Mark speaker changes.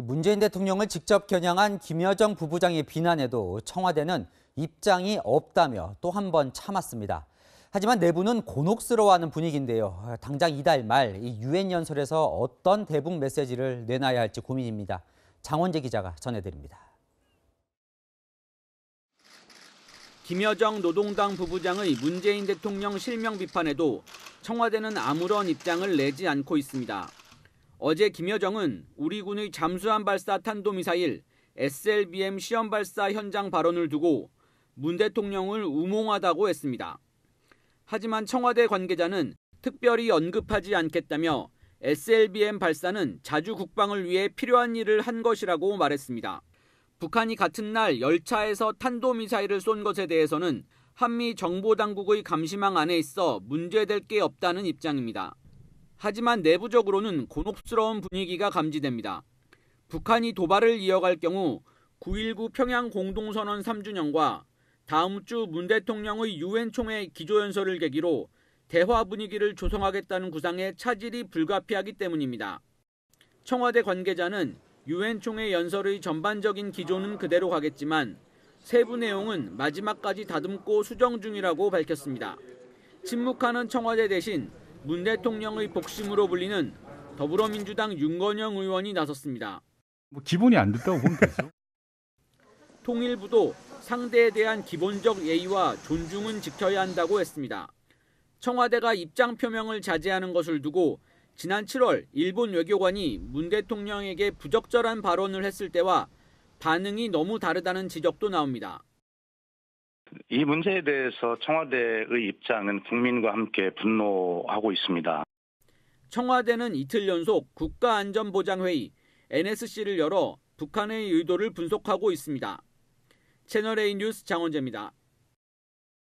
Speaker 1: 문재인 대통령을 직접 겨냥한 김여정 부부장의 비난에도 청와대는 입장이 없다며 또 한 번 참았습니다. 하지만 내부는 곤혹스러워하는 분위기인데요. 당장 이달 말 유엔 연설에서 어떤 대북 메시지를 내놔야 할지 고민입니다. 장원재 기자가 전해드립니다.
Speaker 2: 김여정 노동당 부부장의 문재인 대통령 실명 비판에도 청와대는 아무런 입장을 내지 않고 있습니다. 어제 김여정은 우리 군의 잠수함 발사 탄도미사일 SLBM 시험 발사 현장 발언을 두고 문 대통령을 우몽하다고 했습니다. 하지만 청와대 관계자는 특별히 언급하지 않겠다며 SLBM 발사는 자주 국방을 위해 필요한 일을 한 것이라고 말했습니다. 북한이 같은 날 열차에서 탄도미사일을 쏜 것에 대해서는 한미 정보당국의 감시망 안에 있어 문제될 게 없다는 입장입니다. 하지만 내부적으로는 곤혹스러운 분위기가 감지됩니다. 북한이 도발을 이어갈 경우 9.19 평양 공동선언 3주년과 다음 주 문 대통령의 유엔 총회 기조연설을 계기로 대화 분위기를 조성하겠다는 구상의 차질이 불가피하기 때문입니다. 청와대 관계자는 유엔 총회 연설의 전반적인 기조는 그대로 가겠지만 세부 내용은 마지막까지 다듬고 수정 중이라고 밝혔습니다. 침묵하는 청와대 대신 문 대통령의 복심으로 불리는 더불어민주당 윤건영 의원이 나섰습니다.
Speaker 1: 뭐 기본이 안 됐다고 보면 되죠.
Speaker 2: 통일부도 상대에 대한 기본적 예의와 존중은 지켜야 한다고 했습니다. 청와대가 입장 표명을 자제하는 것을 두고 지난 7월 일본 외교관이 문 대통령에게 부적절한 발언을 했을 때와 반응이 너무 다르다는 지적도 나옵니다.
Speaker 1: 이 문제에 대해서 청와대의 입장은 국민과 함께 분노하고 있습니다.
Speaker 2: 청와대는 이틀 연속 국가안전보장회의 NSC를 열어 북한의 의도를 분석하고 있습니다. 채널A 뉴스 장원재입니다.